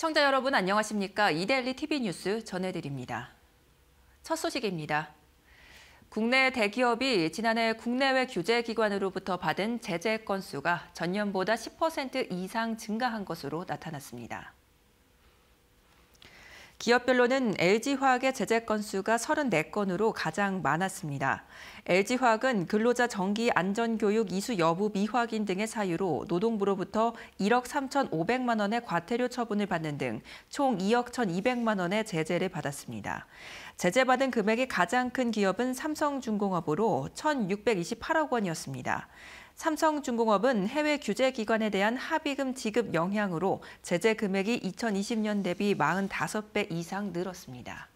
시청자 여러분 안녕하십니까? 이데일리 TV 뉴스 전해드립니다. 첫 소식입니다. 국내 대기업이 지난해 국내외 규제 기관으로부터 받은 제재 건수가 전년보다 10% 이상 증가한 것으로 나타났습니다. 기업별로는 LG화학의 제재 건수가 34건으로 가장 많았습니다. LG화학은 근로자 정기 안전교육 이수 여부 미확인 등의 사유로 노동부로부터 1억 3,500만 원의 과태료 처분을 받는 등 총 2억 1,200만 원의 제재를 받았습니다. 제재받은 금액이 가장 큰 기업은 삼성중공업으로 1,628억 원이었습니다. 삼성중공업은 해외 규제 기관에 대한 합의금 지급 영향으로 제재 금액이 2020년 대비 45배 이상 늘었습니다.